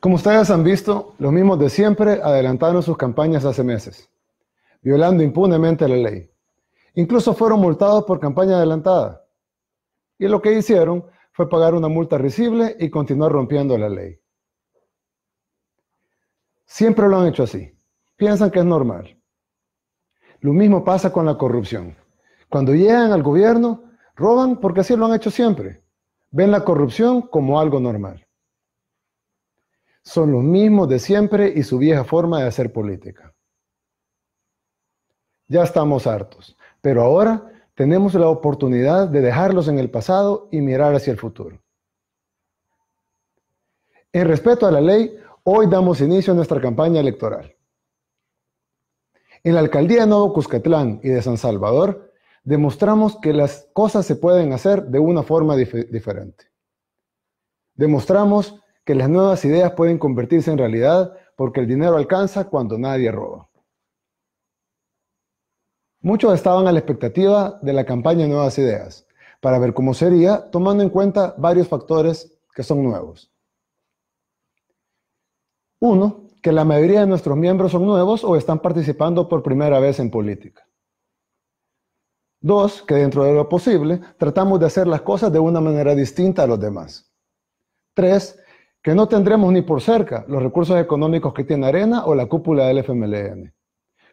Como ustedes han visto, los mismos de siempre adelantaron sus campañas hace meses, violando impunemente la ley. Incluso fueron multados por campaña adelantada. Y lo que hicieron fue pagar una multa risible y continuar rompiendo la ley. Siempre lo han hecho así. Piensan que es normal. Lo mismo pasa con la corrupción. Cuando llegan al gobierno, roban porque así lo han hecho siempre. Ven la corrupción como algo normal son los mismos de siempre y su vieja forma de hacer política. Ya estamos hartos, pero ahora tenemos la oportunidad de dejarlos en el pasado y mirar hacia el futuro. En respeto a la ley, hoy damos inicio a nuestra campaña electoral. En la alcaldía de Nuevo Cuscatlán y de San Salvador, demostramos que las cosas se pueden hacer de una forma diferente. Demostramos que las nuevas ideas pueden convertirse en realidad porque el dinero alcanza cuando nadie roba. Muchos estaban a la expectativa de la campaña Nuevas Ideas, para ver cómo sería, tomando en cuenta varios factores que son nuevos. Uno, que la mayoría de nuestros miembros son nuevos o están participando por primera vez en política. Dos, que dentro de lo posible tratamos de hacer las cosas de una manera distinta a los demás. Tres, que no tendremos ni por cerca los recursos económicos que tiene Arena o la cúpula del FMLN.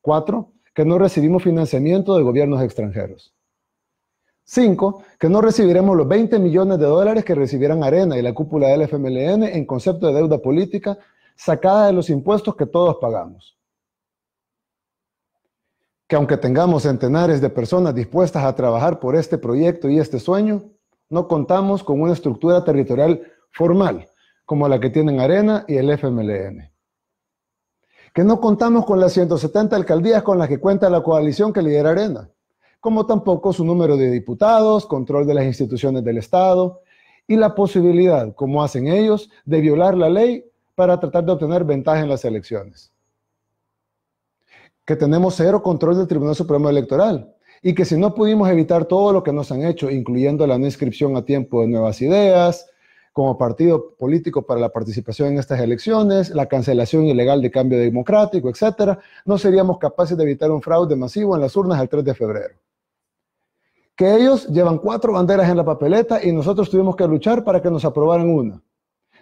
Cuatro, que no recibimos financiamiento de gobiernos extranjeros. Cinco, que no recibiremos los 20 millones de dólares que recibieran Arena y la cúpula del FMLN en concepto de deuda política sacada de los impuestos que todos pagamos. Que aunque tengamos centenares de personas dispuestas a trabajar por este proyecto y este sueño, no contamos con una estructura territorial formal como la que tienen Arena y el FMLN. Que no contamos con las 170 alcaldías con las que cuenta la coalición que lidera Arena, como tampoco su número de diputados, control de las instituciones del Estado y la posibilidad, como hacen ellos, de violar la ley para tratar de obtener ventaja en las elecciones. Que tenemos cero control del Tribunal Supremo Electoral, y que si no pudimos evitar todo lo que nos han hecho, incluyendo la no inscripción a tiempo de nuevas ideas, como partido político para la participación en estas elecciones, la cancelación ilegal de cambio democrático, etcétera, no seríamos capaces de evitar un fraude masivo en las urnas el 3 de febrero. Que ellos llevan cuatro banderas en la papeleta y nosotros tuvimos que luchar para que nos aprobaran una.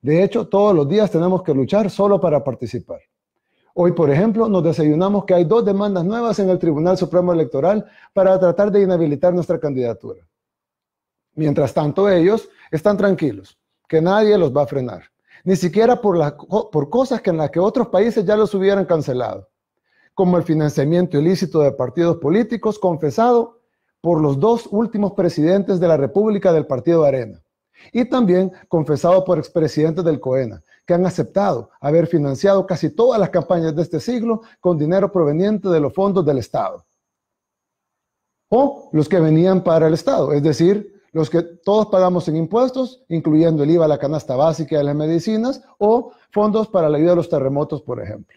De hecho, todos los días tenemos que luchar solo para participar. Hoy, por ejemplo, nos desayunamos que hay dos demandas nuevas en el Tribunal Supremo Electoral para tratar de inhabilitar nuestra candidatura. Mientras tanto, ellos están tranquilos que nadie los va a frenar, ni siquiera por, por cosas que en las que otros países ya los hubieran cancelado, como el financiamiento ilícito de partidos políticos confesado por los dos últimos presidentes de la República del Partido Arena y también confesado por expresidentes del COENA, que han aceptado haber financiado casi todas las campañas de este siglo con dinero proveniente de los fondos del Estado o los que venían para el Estado, es decir, los que todos pagamos en impuestos, incluyendo el IVA, la canasta básica de las medicinas o fondos para la ayuda a los terremotos, por ejemplo.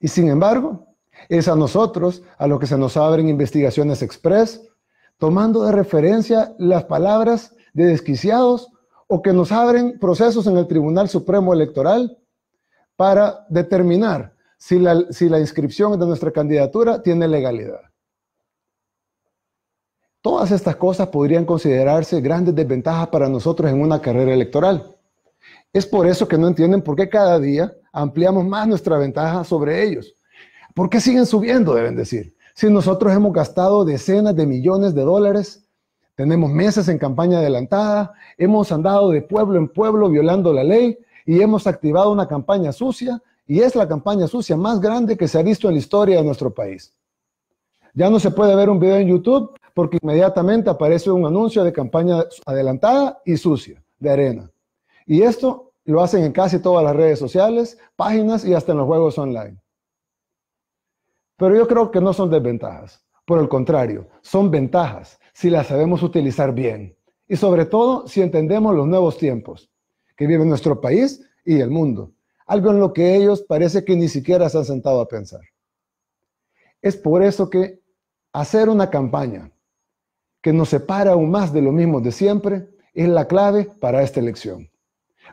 Y sin embargo, es a nosotros a lo que se nos abren investigaciones express, tomando de referencia las palabras de desquiciados o que nos abren procesos en el Tribunal Supremo Electoral para determinar si si la inscripción de nuestra candidatura tiene legalidad. Todas estas cosas podrían considerarse grandes desventajas para nosotros en una carrera electoral. Es por eso que no entienden por qué cada día ampliamos más nuestra ventaja sobre ellos. ¿Por qué siguen subiendo, deben decir? Si nosotros hemos gastado decenas de millones de dólares, tenemos meses en campaña adelantada, hemos andado de pueblo en pueblo violando la ley y hemos activado una campaña sucia y es la campaña sucia más grande que se ha visto en la historia de nuestro país. Ya no se puede ver un video en YouTube porque inmediatamente aparece un anuncio de campaña adelantada y sucia de arena. Y esto lo hacen en casi todas las redes sociales, páginas y hasta en los juegos online. Pero yo creo que no son desventajas, por el contrario, son ventajas si las sabemos utilizar bien y sobre todo si entendemos los nuevos tiempos que vive nuestro país y el mundo, algo en lo que ellos parece que ni siquiera se han sentado a pensar. Es por eso que hacer una campaña que nos separa aún más de lo mismo de siempre, es la clave para esta elección.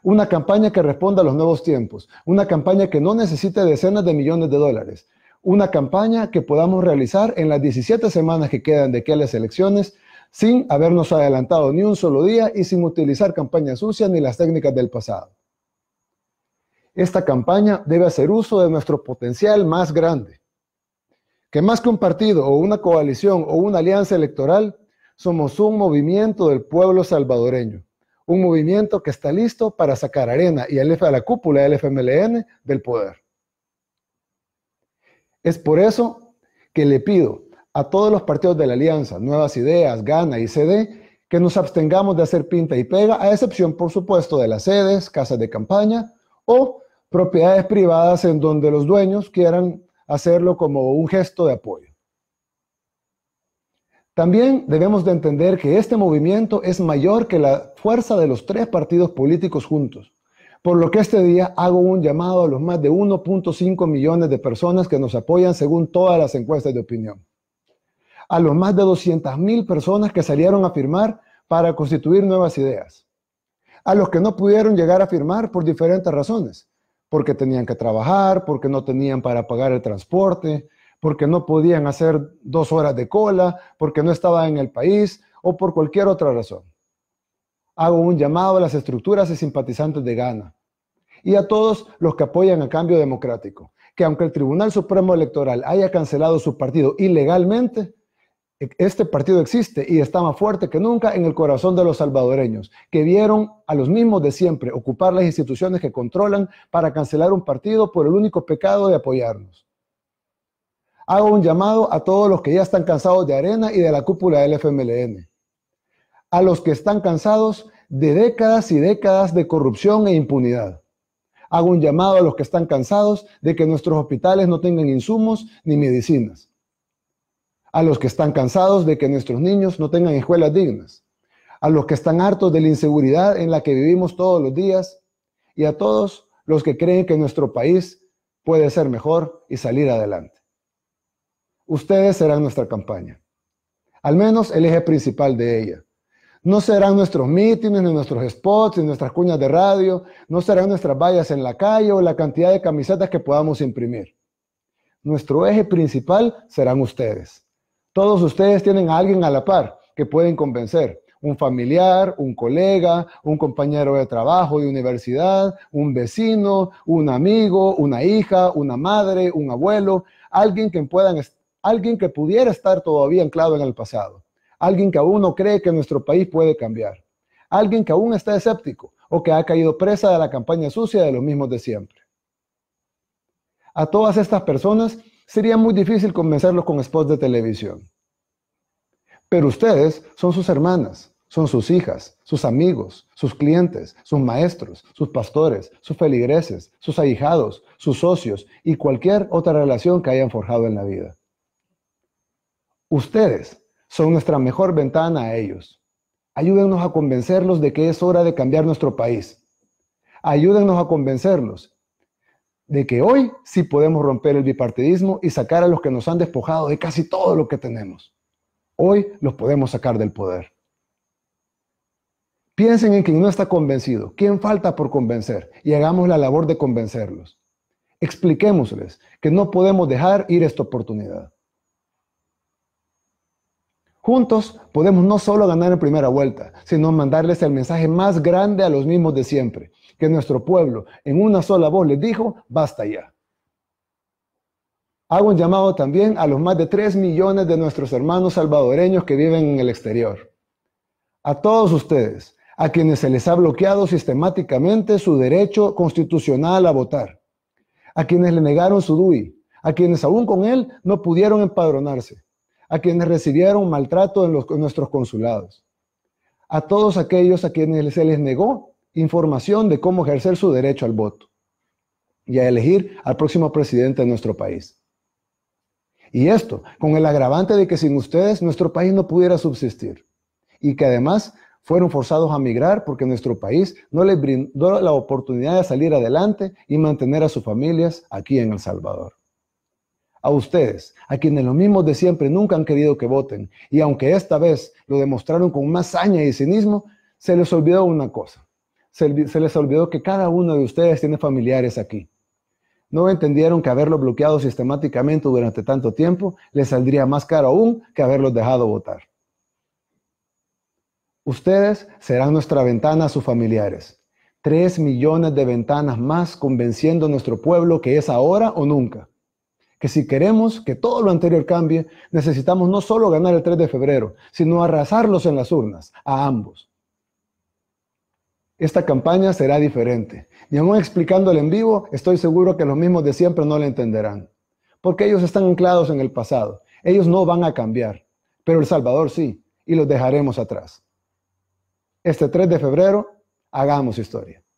Una campaña que responda a los nuevos tiempos, una campaña que no necesite decenas de millones de dólares, una campaña que podamos realizar en las 17 semanas que quedan de que a las elecciones sin habernos adelantado ni un solo día y sin utilizar campañas sucias ni las técnicas del pasado. Esta campaña debe hacer uso de nuestro potencial más grande, que más que un partido o una coalición o una alianza electoral, somos un movimiento del pueblo salvadoreño, un movimiento que está listo para sacar arena y a la cúpula del FMLN del poder. Es por eso que le pido a todos los partidos de la Alianza, Nuevas Ideas, Gana y CD, que nos abstengamos de hacer pinta y pega, a excepción, por supuesto, de las sedes, casas de campaña o propiedades privadas en donde los dueños quieran hacerlo como un gesto de apoyo. También debemos de entender que este movimiento es mayor que la fuerza de los tres partidos políticos juntos, por lo que este día hago un llamado a los más de 1.5 millones de personas que nos apoyan según todas las encuestas de opinión, a los más de 200 mil personas que salieron a firmar para constituir nuevas ideas, a los que no pudieron llegar a firmar por diferentes razones, porque tenían que trabajar, porque no tenían para pagar el transporte, porque no podían hacer dos horas de cola, porque no estaba en el país o por cualquier otra razón. Hago un llamado a las estructuras y simpatizantes de Ghana y a todos los que apoyan a cambio democrático, que aunque el Tribunal Supremo Electoral haya cancelado su partido ilegalmente, este partido existe y está más fuerte que nunca en el corazón de los salvadoreños, que vieron a los mismos de siempre ocupar las instituciones que controlan para cancelar un partido por el único pecado de apoyarnos hago un llamado a todos los que ya están cansados de arena y de la cúpula del FMLN, a los que están cansados de décadas y décadas de corrupción e impunidad. Hago un llamado a los que están cansados de que nuestros hospitales no tengan insumos ni medicinas. A los que están cansados de que nuestros niños no tengan escuelas dignas. A los que están hartos de la inseguridad en la que vivimos todos los días. Y a todos los que creen que nuestro país puede ser mejor y salir adelante. Ustedes serán nuestra campaña, al menos el eje principal de ella. No serán nuestros mítines, ni nuestros spots, ni nuestras cuñas de radio, no serán nuestras vallas en la calle o la cantidad de camisetas que podamos imprimir. Nuestro eje principal serán ustedes. Todos ustedes tienen a alguien a la par que pueden convencer, un familiar, un colega, un compañero de trabajo, de universidad, un vecino, un amigo, una hija, una madre, un abuelo, alguien que puedan, alguien que pudiera estar todavía anclado en el pasado, alguien que aún no cree que nuestro país puede cambiar, alguien que aún está escéptico o que ha caído presa de la campaña sucia de los mismos de siempre. A todas estas personas sería muy difícil convencerlos con spots de televisión. Pero ustedes son sus hermanas, son sus hijas, sus amigos, sus clientes, sus maestros, sus pastores, sus feligreses, sus ahijados, sus socios y cualquier otra relación que hayan forjado en la vida. Ustedes son nuestra mejor ventana a ellos. Ayúdennos a convencerlos de que es hora de cambiar nuestro país. Ayúdennos a convencerlos de que hoy sí podemos romper el bipartidismo y sacar a los que nos han despojado de casi todo lo que tenemos. Hoy los podemos sacar del poder. Piensen en quien no está convencido, quién falta por convencer y hagamos la labor de convencerlos. Expliquémosles que no podemos dejar ir esta oportunidad. Juntos podemos no solo ganar en primera vuelta, sino mandarles el mensaje más grande a los mismos de siempre, que nuestro pueblo en una sola voz les dijo, basta ya. Hago un llamado también a los más de 3 millones de nuestros hermanos salvadoreños que viven en el exterior. A todos ustedes, a quienes se les ha bloqueado sistemáticamente su derecho constitucional a votar, a quienes le negaron su DUI, a quienes aún con él no pudieron empadronarse, a quienes recibieron maltrato en, nuestros consulados, a todos aquellos a quienes se les negó información de cómo ejercer su derecho al voto y a elegir al próximo presidente de nuestro país. Y esto, con el agravante de que sin ustedes nuestro país no pudiera subsistir y que además fueron forzados a migrar porque nuestro país no les brindó la oportunidad de salir adelante y mantener a sus familias aquí en El Salvador a ustedes, a quienes los mismos de siempre nunca han querido que voten, y aunque esta vez lo demostraron con más saña y cinismo, se les olvidó una cosa. Se, les olvidó que cada uno de ustedes tiene familiares aquí. No entendieron que haberlos bloqueado sistemáticamente durante tanto tiempo les saldría más caro aún que haberlos dejado votar. Ustedes serán nuestra ventana a sus familiares. Tres millones de ventanas más convenciendo a nuestro pueblo que es ahora o nunca que si queremos que todo lo anterior cambie, necesitamos no solo ganar el 3 de febrero, sino arrasarlos en las urnas, a ambos. Esta campaña será diferente. Y aún explicándole en vivo, estoy seguro que los mismos de siempre no la entenderán. Porque ellos están anclados en el pasado. Ellos no van a cambiar. Pero El Salvador sí. Y los dejaremos atrás. Este 3 de febrero, hagamos historia.